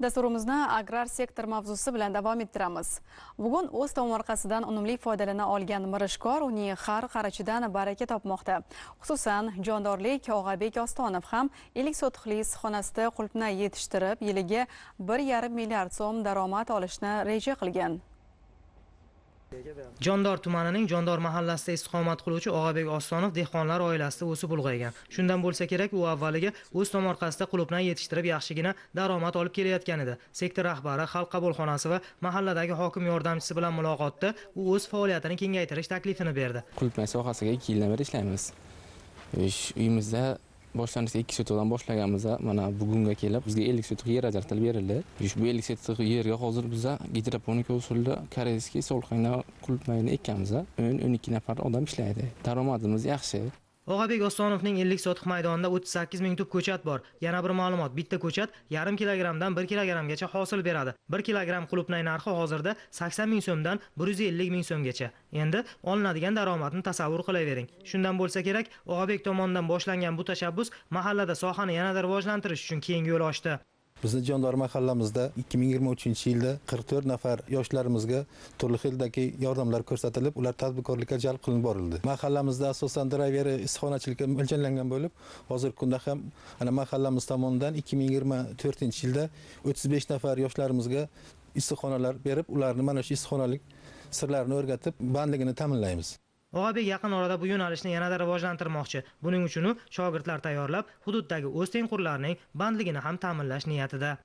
dasturimizni agrar sektor mavzusi bilan davom ettiramiz bugun o'z tomorqasidan unumli foydalana olgan mirishkor uning har xarajidan baraka topmoqda xususan jondorlik og'abek ostonov ham ellik sotixli issiqxonasida qulupnay yetishtirib yiliga bir yarim milliard so'm daromad olishni reja qilgan jondor tumanining jondor mahallasida istiqomat qiluvchi og'abek ostonov dehqonlar oilasida o'sib ulg'aygan shundan bo'lsa kerak u avvaliga o'z tomorqasida qulupnay yetishtirib yaxshigina daromad olib kelayotgan edi sektor rahbari xalq qabulxonasi va mahalladagi hokim yordamchisi bilan muloqotda u o'z faoliyatini kengaytirish taklifini berdi qulupnay sohasiga ikki yildan beri ishlaymiz uyimizda boshlanishni ikki sotuvdan boshlaganmiz mana bugunga kelib bizga ellik sotix yer ajratilib berildi bu ellik sotix yerga hozir biza gidroponika usulida koreyskiy solxina qulupmayni ekkanmiz o'n o'n ikki nafar odam ishlaydi daromadimiz yaxshi og'abek ostonovning ellik sotix maydonida o'ttiz sakkiz ming tup ko'chat bor yana bir ma'lumot bitta ko'chat yarim kilogrammdan bir kilogrammgacha hosil beradi bir kilogramm qulupnay narxi hozirda sakson ming so'mdan bir yuz ellik ming so'mgacha endi olinadigan daromadni tasavvur qilavering shundan bo'lsa kerak og'abek tomonidan boshlangan bu tashabbus mahallada sohani yanada rivojlantirish uchun keng yo'l ochdi bizni jondor mahallamizda 2023 yilda 44 nafar yoshlarimizga turli xildagi yordamlar ko'rsatilib ular tadbirkorlikka jalb qilinib borildi mahallamizda asosan drayveri issiqxonachilikka mo'ljallangan bo'lib hozirgi kunda ham ana mahallamiz tomonidan 2024 yilda 35 nafar yoshlarimizga issiqxonalar berib ularni mana shu issiqxonalik sirlarini o'rgatib bandligini ta'minlaymiz og'abek yaqin orada bu yo'nalishni yanada rivojlantirmoqchi buning uchun u shogirdlar tayyorlab hududdagi o'z tengqurlarining bandligini ham ta'minlash niyatida